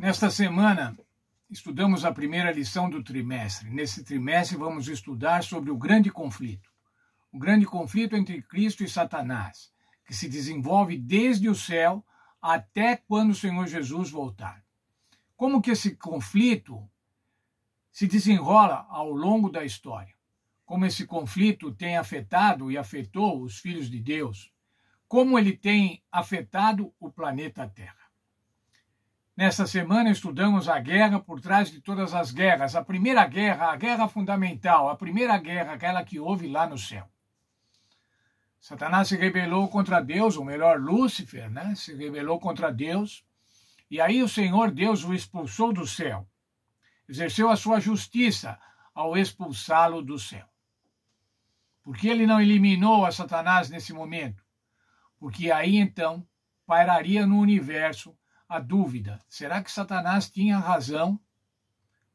Nesta semana, estudamos a primeira lição do trimestre. Nesse trimestre, vamos estudar sobre o grande conflito. O grande conflito entre Cristo e Satanás, que se desenvolve desde o céu até quando o Senhor Jesus voltar. Como que esse conflito se desenrola ao longo da história? Como esse conflito tem afetado e afetou os filhos de Deus? Como ele tem afetado o planeta Terra? Nesta semana estudamos a guerra por trás de todas as guerras, a primeira guerra, a guerra fundamental, a primeira guerra, aquela que houve lá no céu. Satanás se rebelou contra Deus, ou melhor, Lúcifer, né? Se rebelou contra Deus. E aí o Senhor Deus o expulsou do céu. Exerceu a sua justiça ao expulsá-lo do céu. Por que ele não eliminou a Satanás nesse momento? Porque aí então pairaria no universo a dúvida: será que Satanás tinha razão?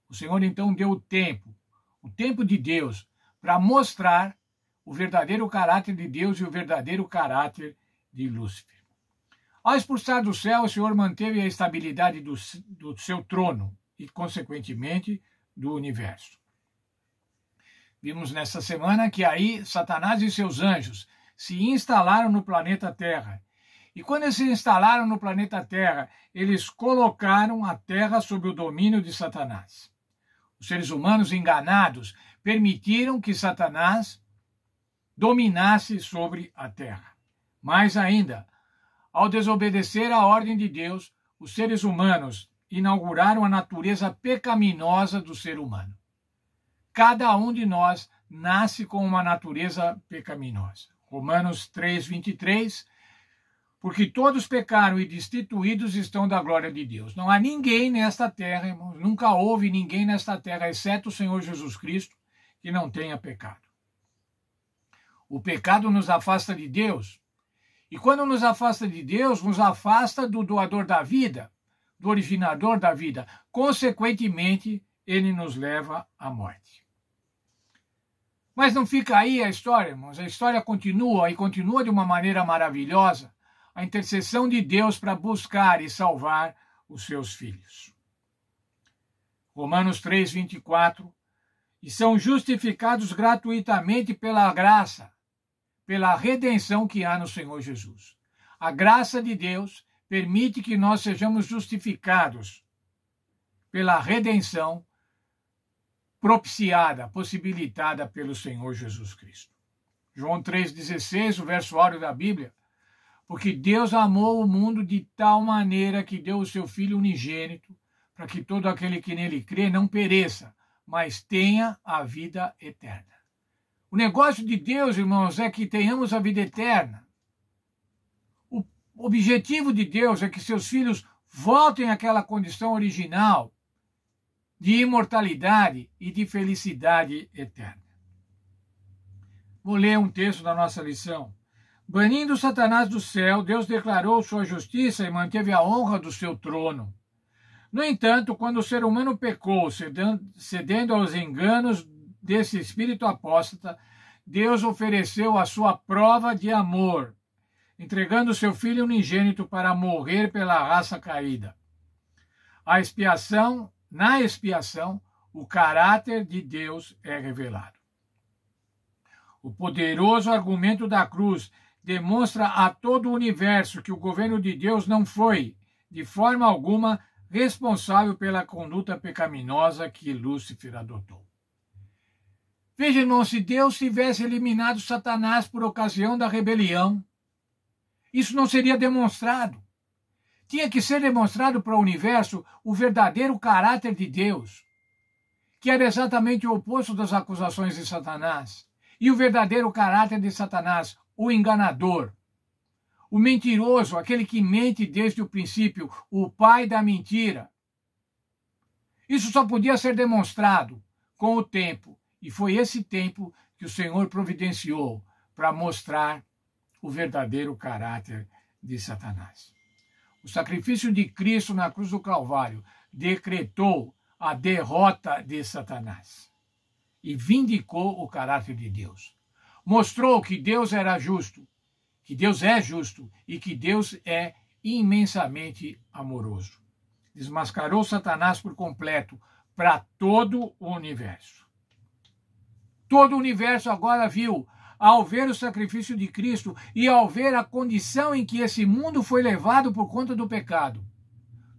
O Senhor então deu o tempo, o tempo de Deus, para mostrar o verdadeiro caráter de Deus e o verdadeiro caráter de Lúcifer. Ao expulsar do céu, o Senhor manteve a estabilidade do, do seu trono e, consequentemente, do universo. Vimos nesta semana que aí Satanás e seus anjos se instalaram no planeta Terra e quando eles se instalaram no planeta Terra, eles colocaram a Terra sob o domínio de Satanás. Os seres humanos enganados permitiram que Satanás dominasse sobre a Terra. Mais ainda, ao desobedecer à ordem de Deus, os seres humanos inauguraram a natureza pecaminosa do ser humano. Cada um de nós nasce com uma natureza pecaminosa. Romanos 3, 23 porque todos pecaram e destituídos estão da glória de Deus. Não há ninguém nesta terra, irmãos, nunca houve ninguém nesta terra, exceto o Senhor Jesus Cristo, que não tenha pecado. O pecado nos afasta de Deus, e quando nos afasta de Deus, nos afasta do doador da vida, do originador da vida. Consequentemente, ele nos leva à morte. Mas não fica aí a história, irmãos. A história continua e continua de uma maneira maravilhosa a intercessão de Deus para buscar e salvar os seus filhos. Romanos 3, 24. E são justificados gratuitamente pela graça, pela redenção que há no Senhor Jesus. A graça de Deus permite que nós sejamos justificados pela redenção propiciada, possibilitada pelo Senhor Jesus Cristo. João 3,16, o verso áureo da Bíblia, porque Deus amou o mundo de tal maneira que deu o seu Filho unigênito, para que todo aquele que nele crê não pereça, mas tenha a vida eterna. O negócio de Deus, irmãos, é que tenhamos a vida eterna. O objetivo de Deus é que seus filhos voltem àquela condição original de imortalidade e de felicidade eterna. Vou ler um texto da nossa lição. Banindo Satanás do céu, Deus declarou sua justiça e manteve a honra do seu trono. No entanto, quando o ser humano pecou, cedendo aos enganos desse espírito apóstata, Deus ofereceu a sua prova de amor, entregando seu filho unigênito para morrer pela raça caída. A expiação, na expiação, o caráter de Deus é revelado. O poderoso argumento da cruz demonstra a todo o universo que o governo de Deus não foi, de forma alguma, responsável pela conduta pecaminosa que Lúcifer adotou. Veja, irmão, se Deus tivesse eliminado Satanás por ocasião da rebelião, isso não seria demonstrado. Tinha que ser demonstrado para o universo o verdadeiro caráter de Deus, que era exatamente o oposto das acusações de Satanás. E o verdadeiro caráter de Satanás, o enganador, o mentiroso, aquele que mente desde o princípio, o pai da mentira. Isso só podia ser demonstrado com o tempo, e foi esse tempo que o Senhor providenciou para mostrar o verdadeiro caráter de Satanás. O sacrifício de Cristo na cruz do Calvário decretou a derrota de Satanás e vindicou o caráter de Deus mostrou que Deus era justo, que Deus é justo e que Deus é imensamente amoroso. Desmascarou Satanás por completo para todo o universo. Todo o universo agora viu, ao ver o sacrifício de Cristo e ao ver a condição em que esse mundo foi levado por conta do pecado,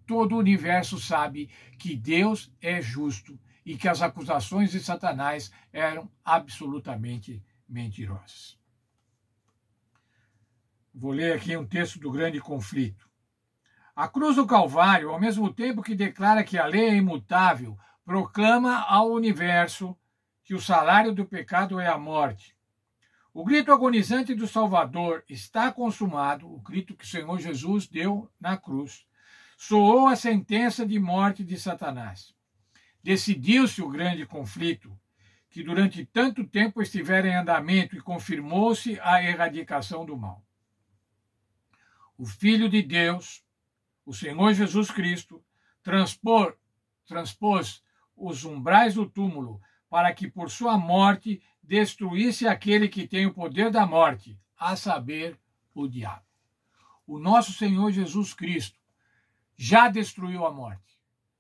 todo o universo sabe que Deus é justo e que as acusações de Satanás eram absolutamente mentirosas. Vou ler aqui um texto do Grande Conflito. A cruz do Calvário, ao mesmo tempo que declara que a lei é imutável, proclama ao universo que o salário do pecado é a morte. O grito agonizante do Salvador está consumado, o grito que o Senhor Jesus deu na cruz. Soou a sentença de morte de Satanás. Decidiu-se o grande conflito que durante tanto tempo estiveram em andamento e confirmou-se a erradicação do mal. O Filho de Deus, o Senhor Jesus Cristo, transpor, transpôs os umbrais do túmulo para que por sua morte destruísse aquele que tem o poder da morte, a saber, o diabo. O nosso Senhor Jesus Cristo já destruiu a morte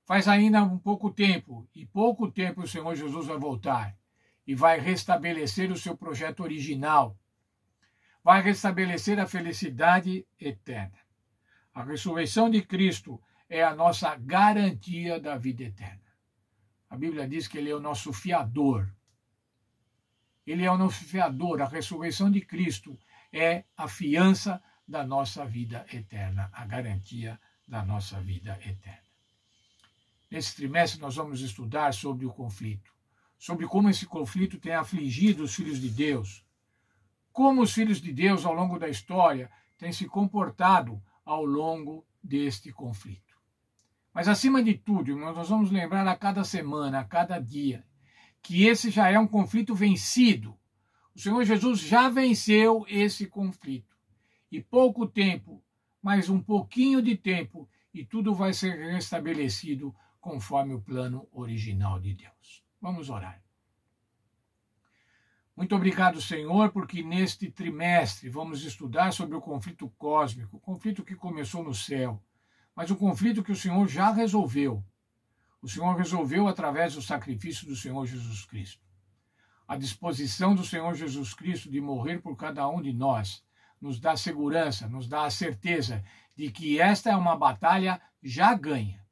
Faz ainda um pouco tempo, e pouco tempo o Senhor Jesus vai voltar e vai restabelecer o seu projeto original. Vai restabelecer a felicidade eterna. A ressurreição de Cristo é a nossa garantia da vida eterna. A Bíblia diz que ele é o nosso fiador. Ele é o nosso fiador. A ressurreição de Cristo é a fiança da nossa vida eterna, a garantia da nossa vida eterna. Nesse trimestre, nós vamos estudar sobre o conflito, sobre como esse conflito tem afligido os filhos de Deus, como os filhos de Deus, ao longo da história, têm se comportado ao longo deste conflito. Mas, acima de tudo, irmãos, nós vamos lembrar a cada semana, a cada dia, que esse já é um conflito vencido. O Senhor Jesus já venceu esse conflito. E pouco tempo, mais um pouquinho de tempo, e tudo vai ser restabelecido conforme o plano original de Deus. Vamos orar. Muito obrigado, Senhor, porque neste trimestre vamos estudar sobre o conflito cósmico, o conflito que começou no céu, mas o conflito que o Senhor já resolveu. O Senhor resolveu através do sacrifício do Senhor Jesus Cristo. A disposição do Senhor Jesus Cristo de morrer por cada um de nós nos dá segurança, nos dá a certeza de que esta é uma batalha já ganha.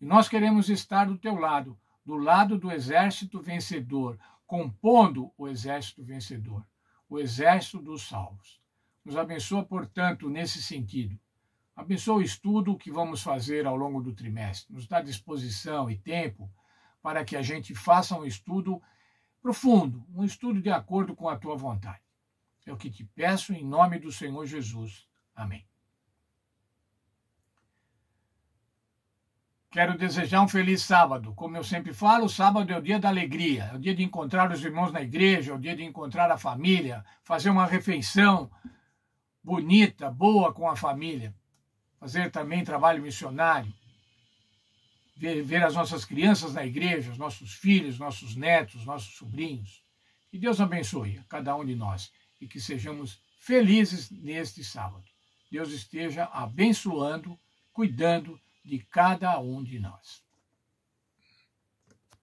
E nós queremos estar do teu lado, do lado do exército vencedor, compondo o exército vencedor, o exército dos salvos. Nos abençoa, portanto, nesse sentido. Abençoa o estudo que vamos fazer ao longo do trimestre. Nos dá disposição e tempo para que a gente faça um estudo profundo, um estudo de acordo com a tua vontade. É o que te peço em nome do Senhor Jesus. Amém. Quero desejar um feliz sábado. Como eu sempre falo, sábado é o dia da alegria, é o dia de encontrar os irmãos na igreja, é o dia de encontrar a família, fazer uma refeição bonita, boa com a família, fazer também trabalho missionário, ver, ver as nossas crianças na igreja, os nossos filhos, nossos netos, nossos sobrinhos. Que Deus abençoe a cada um de nós e que sejamos felizes neste sábado. Deus esteja abençoando, cuidando de cada um de nós.